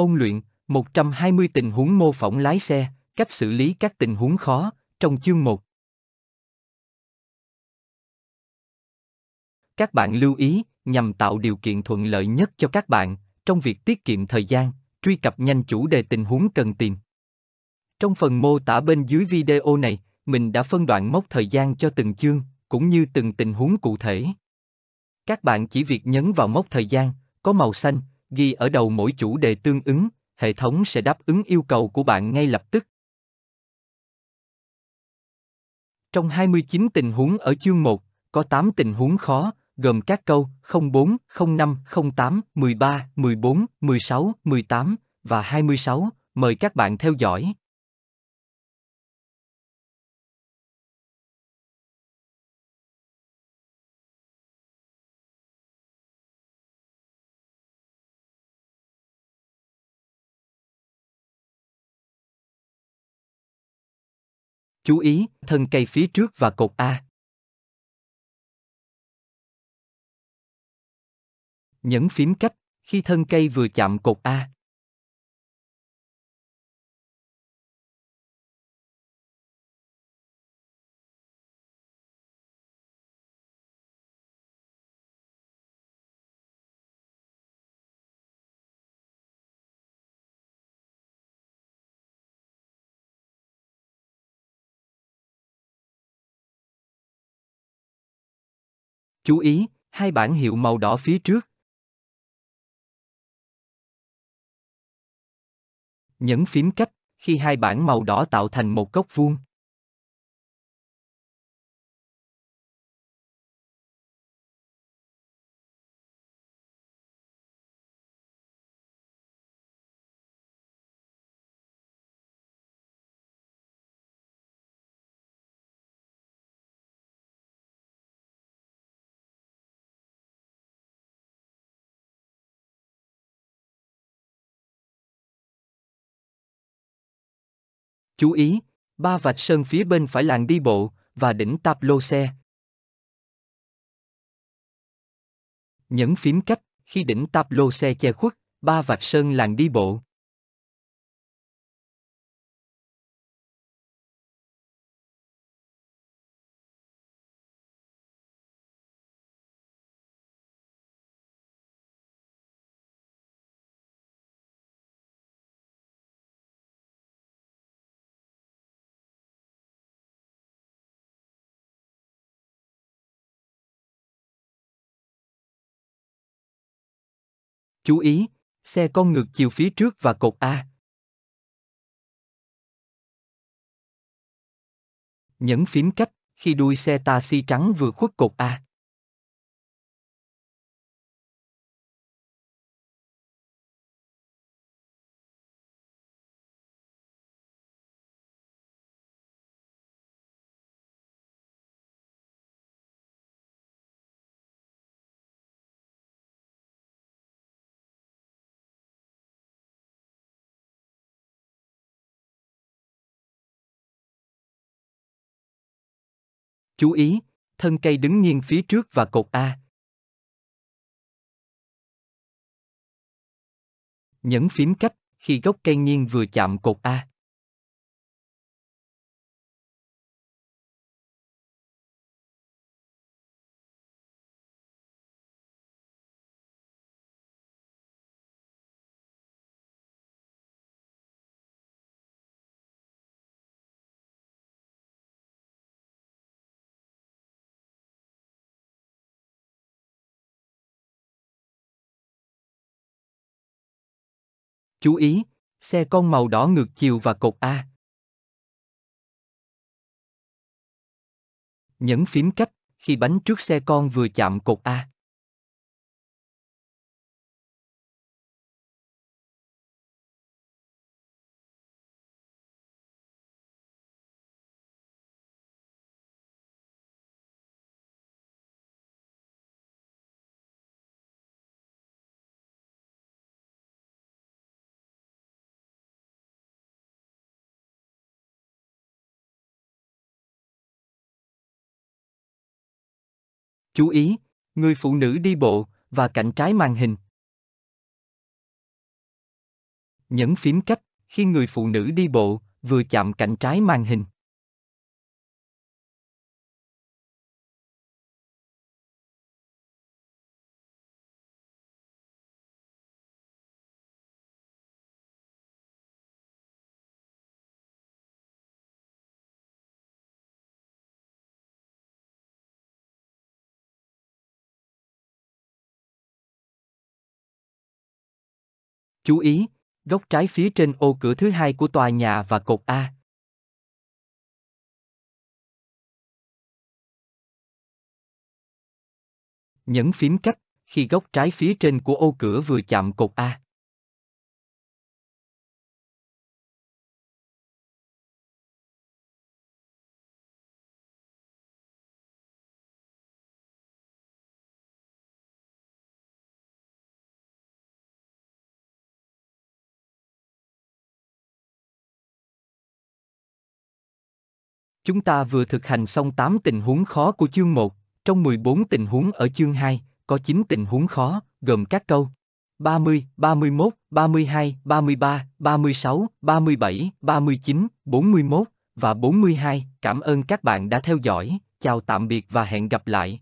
Ôn luyện, 120 tình huống mô phỏng lái xe, cách xử lý các tình huống khó, trong chương 1. Các bạn lưu ý, nhằm tạo điều kiện thuận lợi nhất cho các bạn, trong việc tiết kiệm thời gian, truy cập nhanh chủ đề tình huống cần tìm. Trong phần mô tả bên dưới video này, mình đã phân đoạn mốc thời gian cho từng chương, cũng như từng tình huống cụ thể. Các bạn chỉ việc nhấn vào mốc thời gian, có màu xanh, ghi ở đầu mỗi chủ đề tương ứng, hệ thống sẽ đáp ứng yêu cầu của bạn ngay lập tức. Trong 29 tình huống ở chương 1, có 8 tình huống khó, gồm các câu 04, 05, 08, 13, 14, 16, 18 và 26. Mời các bạn theo dõi. Chú ý, thân cây phía trước và cột A. Nhấn phím cách khi thân cây vừa chạm cột A. Chú ý, hai bản hiệu màu đỏ phía trước. Nhấn phím cách, khi hai bản màu đỏ tạo thành một góc vuông, Chú ý, ba vạch sơn phía bên phải làng đi bộ, và đỉnh tạp lô xe. Nhấn phím cách, khi đỉnh tạp lô xe che khuất, ba vạch sơn làng đi bộ. Chú ý, xe con ngược chiều phía trước và cột A. Nhấn phím cách khi đuôi xe taxi trắng vừa khuất cột A. Chú ý, thân cây đứng nghiêng phía trước và cột A. Nhấn phím cách khi gốc cây nghiêng vừa chạm cột A. Chú ý, xe con màu đỏ ngược chiều và cột A. Nhấn phím cách khi bánh trước xe con vừa chạm cột A. Chú ý, người phụ nữ đi bộ và cạnh trái màn hình. Nhấn phím cách khi người phụ nữ đi bộ vừa chạm cạnh trái màn hình. Chú ý, góc trái phía trên ô cửa thứ hai của tòa nhà và cột A. Nhấn phím cách khi góc trái phía trên của ô cửa vừa chạm cột A. Chúng ta vừa thực hành xong 8 tình huống khó của chương 1, trong 14 tình huống ở chương 2, có 9 tình huống khó, gồm các câu 30, 31, 32, 33, 36, 37, 39, 41 và 42. Cảm ơn các bạn đã theo dõi, chào tạm biệt và hẹn gặp lại.